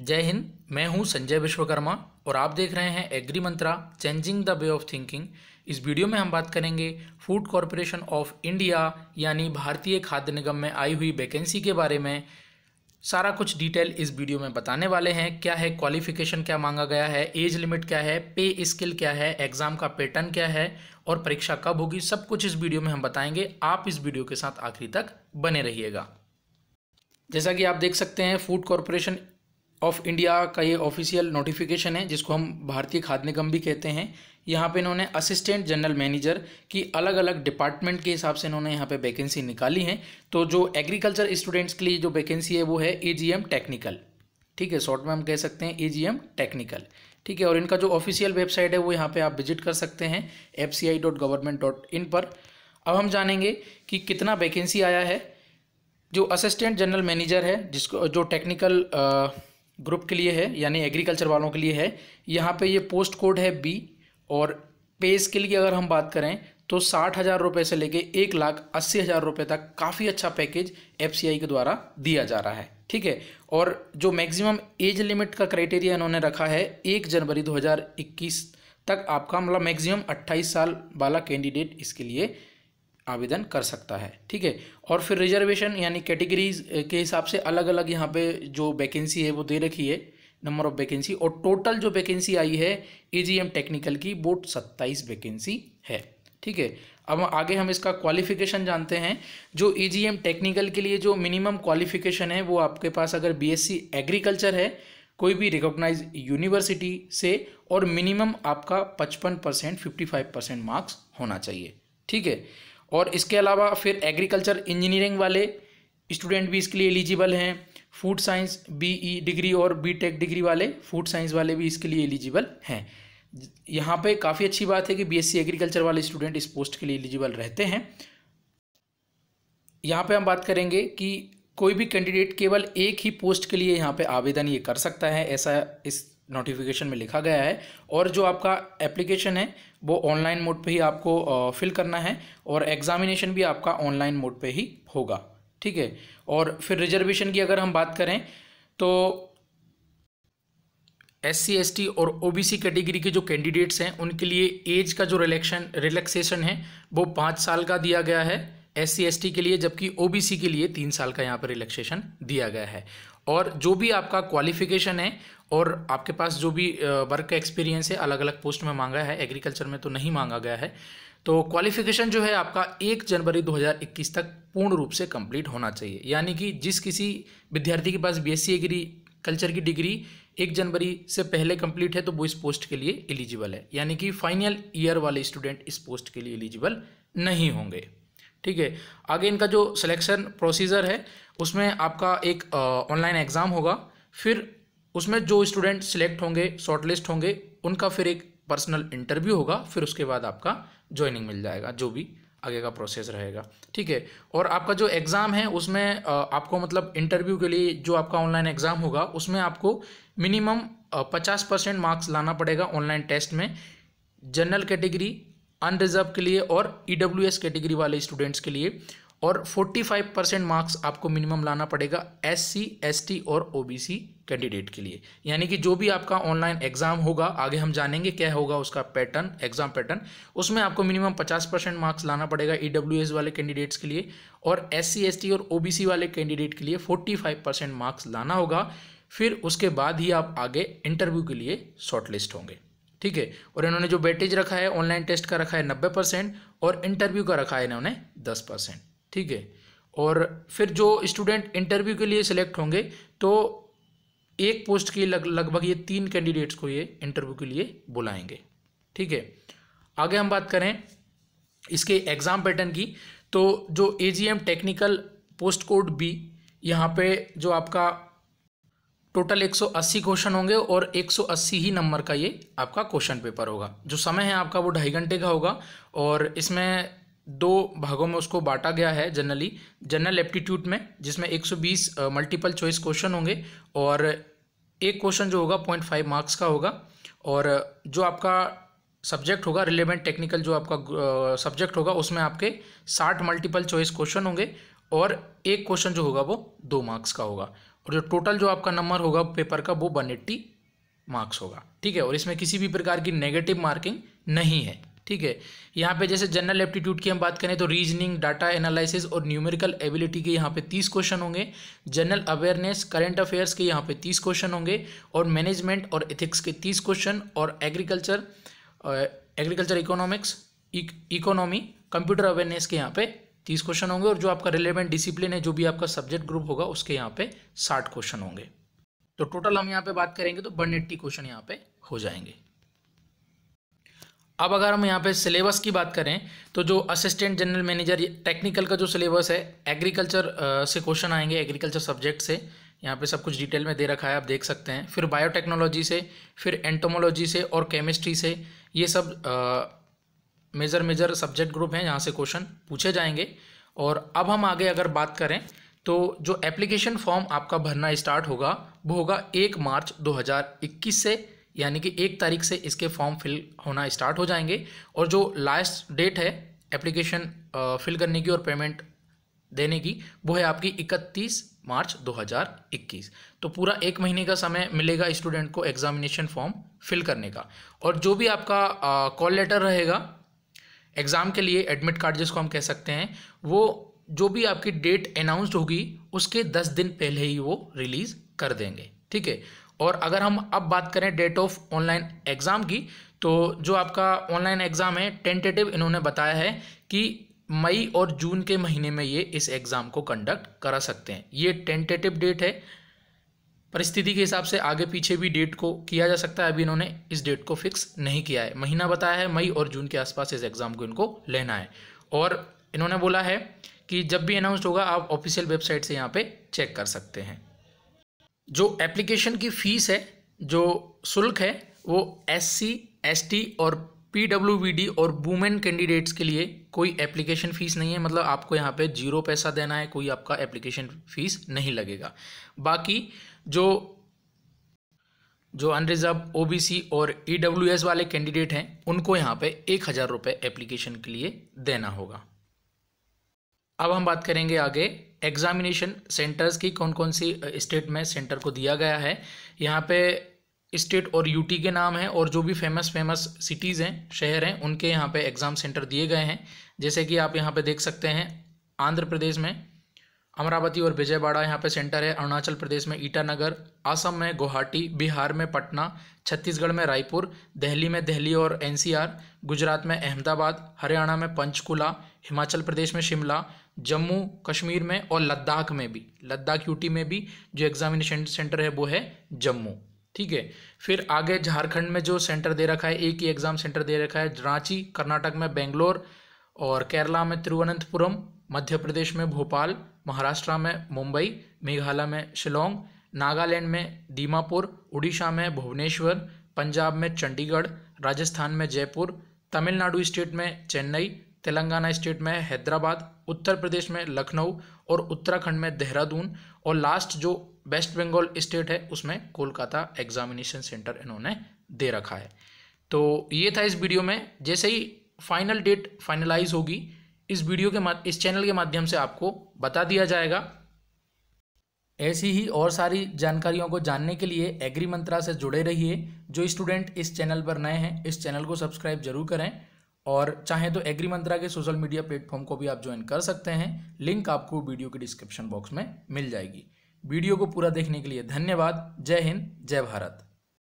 जय हिंद मैं हूं संजय विश्वकर्मा और आप देख रहे हैं Agri Mantra changing the way of thinking इस वीडियो में हम बात करेंगे फूड कॉरपोरेशन ऑफ इंडिया यानी भारतीय खाद्य निगम में आई हुई वैकेंसी के बारे में सारा कुछ डिटेल इस वीडियो में बताने वाले हैं क्या है क्वालिफिकेशन क्या मांगा गया है एज लिमिट क्या है पे स्किल क्या है एग्ज़ाम का पैटर्न क्या है और परीक्षा कब होगी सब कुछ इस वीडियो में हम बताएंगे आप इस वीडियो के साथ आखिरी तक बने रहिएगा जैसा कि आप देख सकते हैं फूड कॉरपोरेशन ऑफ इंडिया का ये ऑफिशियल नोटिफिकेशन है जिसको हम भारतीय खाद्य निगम भी कहते हैं यहाँ पे इन्होंने असिस्टेंट जनरल मैनेजर की अलग अलग डिपार्टमेंट के हिसाब से इन्होंने यहाँ पे वैकेंसी निकाली है तो जो एग्रीकल्चर स्टूडेंट्स के लिए जो वैकेंसी है वो है ए टेक्निकल ठीक है शॉर्ट में हम कह सकते हैं ए टेक्निकल ठीक है और इनका जो ऑफिशियल वेबसाइट है वो यहाँ पर आप विजिट कर सकते हैं एफ पर अब हम जानेंगे कि कितना वैकेंसी आया है जो असिस्टेंट जनरल मैनेजर है जिसको जो टेक्निकल ग्रुप के लिए है यानी एग्रीकल्चर वालों के लिए है यहाँ पे ये पोस्ट कोड है बी और पे स्किल की अगर हम बात करें तो साठ हज़ार रुपये से लेके एक लाख अस्सी हज़ार रुपये तक काफ़ी अच्छा पैकेज एफ के द्वारा दिया जा रहा है ठीक है और जो मैक्सिमम एज लिमिट का क्राइटेरिया इन्होंने रखा है एक जनवरी दो तक आपका मतलब मैक्सिमम अट्ठाईस साल वाला कैंडिडेट इसके लिए आवेदन कर सकता है ठीक है और फिर रिजर्वेशन यानी कैटेगरीज के हिसाब से अलग अलग यहाँ पे जो वैकेंसी है वो दे रखी है नंबर ऑफ वैकेंसी और टोटल जो वैकेंसी आई है एम टेक्निकल की वो सत्ताईस वैकेंसी है ठीक है अब आगे हम इसका क्वालिफिकेशन जानते हैं जो एम टेक्निकल के लिए जो मिनिमम क्वालिफिकेशन है वो आपके पास अगर बीएससी एग्रीकल्चर है कोई भी रिकॉग्नाइज यूनिवर्सिटी से और मिनिमम आपका पचपन percent fifty five percent marks होना चाहिए ठीक है और इसके अलावा फिर एग्रीकल्चर इंजीनियरिंग वाले स्टूडेंट भी इसके लिए एलिजिबल हैं फूड साइंस बीई डिग्री और बीटेक डिग्री वाले फूड साइंस वाले भी इसके लिए एलिजिबल हैं यहाँ पे काफ़ी अच्छी बात है कि बीएससी एग्रीकल्चर वाले स्टूडेंट इस पोस्ट के लिए एलिजिबल रहते हैं यहाँ पे हम बात करेंगे कि कोई भी कैंडिडेट केवल एक ही पोस्ट के लिए यहाँ पे आवेदन ये कर सकता है ऐसा इस नोटिफिकेशन में लिखा गया है और जो आपका एप्लीकेशन है वो ऑनलाइन मोड पे ही आपको फिल करना है और एग्ज़ामिनेशन भी आपका ऑनलाइन मोड पे ही होगा ठीक है और फिर रिजर्वेशन की अगर हम बात करें तो एस सी एस टी और ओ बी सी कैटेगरी के जो कैंडिडेट्स हैं उनके लिए एज का जो रिलेक्शन रिलैक्सेशन है वो पाँच साल का दिया गया है एस सी के लिए जबकि ओ के लिए तीन साल का यहाँ पर रिलैक्सेशन दिया गया है और जो भी आपका क्वालिफिकेशन है और आपके पास जो भी वर्क का एक्सपीरियंस है अलग अलग पोस्ट में मांगा है एग्रीकल्चर में तो नहीं मांगा गया है तो क्वालिफिकेशन जो है आपका एक जनवरी 2021 तक पूर्ण रूप से कंप्लीट होना चाहिए यानी कि जिस किसी विद्यार्थी के पास बीएससी एग्री कल्चर की डिग्री एक जनवरी से पहले कंप्लीट है तो वो इस पोस्ट के लिए एलिजिबल है यानी कि फाइनल ईयर वाले स्टूडेंट इस पोस्ट के लिए एलिजिबल नहीं होंगे ठीक है आगे इनका जो सिलेक्शन प्रोसीजर है उसमें आपका एक ऑनलाइन एग्ज़ाम होगा फिर उसमें जो स्टूडेंट सिलेक्ट होंगे शॉर्टलिस्ट होंगे उनका फिर एक पर्सनल इंटरव्यू होगा फिर उसके बाद आपका ज्वाइनिंग मिल जाएगा जो भी आगे का प्रोसेस रहेगा ठीक है और आपका जो एग्ज़ाम है उसमें आपको मतलब इंटरव्यू के लिए जो आपका ऑनलाइन एग्ज़ाम होगा उसमें आपको मिनिमम पचास परसेंट मार्क्स लाना पड़ेगा ऑनलाइन टेस्ट में जनरल कैटेगरी अनरिजर्व के लिए और ई e कैटेगरी वाले स्टूडेंट्स के लिए और 45 परसेंट मार्क्स आपको मिनिमम लाना पड़ेगा एस सी एस टी और ओ बी सी कैंडिडेट के लिए यानी कि जो भी आपका ऑनलाइन एग्जाम होगा आगे हम जानेंगे क्या होगा उसका पैटर्न एग्जाम पैटर्न उसमें आपको मिनिमम 50 परसेंट मार्क्स लाना पड़ेगा ई डब्ल्यू एस वाले कैंडिडेट्स के लिए और एस सी एस टी और ओ बी सी वाले कैंडिडेट के लिए फाइव परसेंट मार्क्स लाना होगा फिर उसके बाद ही आप आगे इंटरव्यू के लिए शॉर्टलिस्ट होंगे ठीक है और इन्होंने जो बैटेज रखा है ऑनलाइन टेस्ट का रखा है नब्बे परसेंट और इंटरव्यू का रखा है इन्होंने दस परसेंट ठीक है और फिर जो स्टूडेंट इंटरव्यू के लिए सिलेक्ट होंगे तो एक पोस्ट के लग लगभग ये तीन कैंडिडेट्स को ये इंटरव्यू के लिए बुलाएंगे ठीक है आगे हम बात करें इसके एग्ज़ाम पैटर्न की तो जो A technical post code B यहाँ पे जो आपका टोटल 180 क्वेश्चन होंगे और 180 ही नंबर का ये आपका क्वेश्चन पेपर होगा जो समय है आपका वो ढाई घंटे का होगा और इसमें दो भागों में उसको बांटा गया है जनरली जनरल एप्टीट्यूड में जिसमें 120 मल्टीपल चॉइस क्वेश्चन होंगे और एक क्वेश्चन जो होगा पॉइंट फाइव मार्क्स का होगा और जो आपका सब्जेक्ट होगा रिलेवेंट टेक्निकल जो आपका सब्जेक्ट होगा उसमें आपके साठ मल्टीपल चॉइस क्वेश्चन होंगे और एक क्वेश्चन जो होगा वो दो मार्क्स का होगा और जो टोटल जो आपका नंबर होगा पेपर का वो वन एट्टी मार्क्स होगा ठीक है और इसमें किसी भी प्रकार की नेगेटिव मार्किंग नहीं है ठीक है यहाँ पे जैसे जनरल एप्टीट्यूड की हम बात करें तो रीजनिंग डाटा एनालिसिस और न्यूमेरिकल एबिलिटी के यहाँ पे तीस क्वेश्चन होंगे जनरल अवेयरनेस करेंट अफेयर्स के यहाँ पे तीस क्वेश्चन होंगे और मैनेजमेंट और एथिक्स के तीस क्वेश्चन और agriculture agriculture economics economy computer awareness के यहाँ पे तीस क्वेश्चन होंगे और जो आपका रिलेवेंट डिसिप्लिन है जो भी आपका सब्जेक्ट ग्रुप होगा उसके यहाँ पे साठ क्वेश्चन होंगे तो टोटल हम यहाँ पे बात करेंगे तो वन एट्टी क्वेश्चन यहाँ पे हो जाएंगे अब अगर हम यहाँ पे सिलेबस की बात करें तो जो असिस्टेंट जनरल मैनेजर टेक्निकल का जो सिलेबस है एग्रीकल्चर से क्वेश्चन आएंगे एग्रीकल्चर सब्जेक्ट से यहाँ पे सब कुछ डिटेल में दे रखा है आप देख सकते हैं फिर बायोटेक्नोलॉजी से फिर एंटोमोलॉजी से और केमिस्ट्री से ये सब मेजर मेजर सब्जेक्ट ग्रुप हैं यहाँ से क्वेश्चन पूछे जाएंगे और अब हम आगे अगर बात करें तो जो एप्लीकेशन फॉर्म आपका भरना स्टार्ट होगा वो होगा एक मार्च 2021 से यानी कि एक तारीख से इसके फॉर्म फिल होना स्टार्ट हो जाएंगे और जो लास्ट डेट है एप्लीकेशन फिल करने की और पेमेंट देने की वो है आपकी 31 मार्च 2021 तो पूरा एक महीने का समय मिलेगा स्टूडेंट को एग्जामिनेशन फॉर्म फिल करने का और जो भी आपका कॉल लेटर रहेगा एग्ज़ाम के लिए एडमिट कार्ड जिसको हम कह सकते हैं वो जो भी आपकी डेट अनाउंसड होगी उसके दस दिन पहले ही वो रिलीज़ कर देंगे ठीक है और अगर हम अब बात करें डेट ऑफ ऑनलाइन एग्ज़ाम की तो जो आपका ऑनलाइन एग्ज़ाम है टेंटेटिव इन्होंने बताया है कि मई और जून के महीने में ये इस एग्ज़ाम को कंडक्ट करा सकते हैं ये टेंटेटिव डेट है परिस्थिति के हिसाब से आगे पीछे भी डेट को किया जा सकता है अभी इन्होंने इस डेट को फिक्स नहीं किया है महीना बताया है मई और जून के आसपास इस एग्ज़ाम को इनको लेना है और इन्होंने बोला है कि जब भी अनाउंसड होगा आप ऑफिशियल वेबसाइट से यहाँ पे चेक कर सकते हैं जो एप्लीकेशन की फ़ीस है जो शुल्क है वो एस सी एस टी और पी डब्ल्यू वी डी और वुमेन कैंडिडेट्स के लिए कोई एप्लीकेशन फ़ीस नहीं है मतलब आपको यहाँ पे जीरो पैसा देना है कोई आपका एप्लीकेशन फ़ीस नहीं लगेगा बाकी जो जो अनरिजर्व ओबीसी और ईडब्ल्यूएस e वाले कैंडिडेट हैं उनको यहाँ पे एक हज़ार रुपये एप्लीकेशन के लिए देना होगा अब हम बात करेंगे आगे एग्जामिनेशन सेंटर्स की कौन कौन सी स्टेट में सेंटर को दिया गया है यहाँ पे स्टेट और यूटी के नाम हैं और जो भी फेमस फेमस सिटीज़ हैं शहर हैं उनके यहाँ पे एग्ज़ाम सेंटर दिए गए हैं जैसे कि आप यहाँ पे देख सकते हैं आंध्र प्रदेश में अमरावती और विजयवाड़ा यहाँ पे सेंटर है अरुणाचल प्रदेश में ईटानगर असम में गुवाहाटी बिहार में पटना छत्तीसगढ़ में रायपुर दिल्ली में दिल्ली और एनसीआर गुजरात में अहमदाबाद हरियाणा में पंचकुला हिमाचल प्रदेश में शिमला जम्मू कश्मीर में और लद्दाख में भी लद्दाख यूटी में भी जो एग्जामिनेशन सेंटर है वो है जम्मू ठीक है फिर आगे झारखंड में जो सेंटर दे रखा है एक ही एग्ज़ाम सेंटर दे रखा है रांची कर्नाटक में बेंगलोर और केरला में तिरुवनंतपुरम मध्य प्रदेश में भोपाल महाराष्ट्र में मुंबई मेघालय में शिलोंग नागालैंड में दीमापुर उड़ीसा में भुवनेश्वर पंजाब में चंडीगढ़ राजस्थान में जयपुर तमिलनाडु स्टेट में चेन्नई तेलंगाना स्टेट में हैदराबाद उत्तर प्रदेश में लखनऊ और उत्तराखंड में देहरादून और लास्ट जो वेस्ट बंगाल स्टेट है उसमें कोलकाता एग्जामिनेशन सेंटर इन्होंने दे रखा है तो ये था इस वीडियो में जैसे ही फाइनल डेट फाइनलाइज होगी इस वीडियो के इस चैनल के माध्यम से आपको बता दिया जाएगा ऐसी ही और सारी जानकारियों को जानने के लिए एग्री मंत्रा से जुड़े रहिए जो स्टूडेंट इस चैनल पर नए हैं इस चैनल को सब्सक्राइब जरूर करें और चाहें तो एग्री मंत्रा के सोशल मीडिया प्लेटफॉर्म को भी आप ज्वाइन कर सकते हैं लिंक आपको वीडियो के डिस्क्रिप्शन बॉक्स में मिल जाएगी वीडियो को पूरा देखने के लिए धन्यवाद जय हिंद जय भारत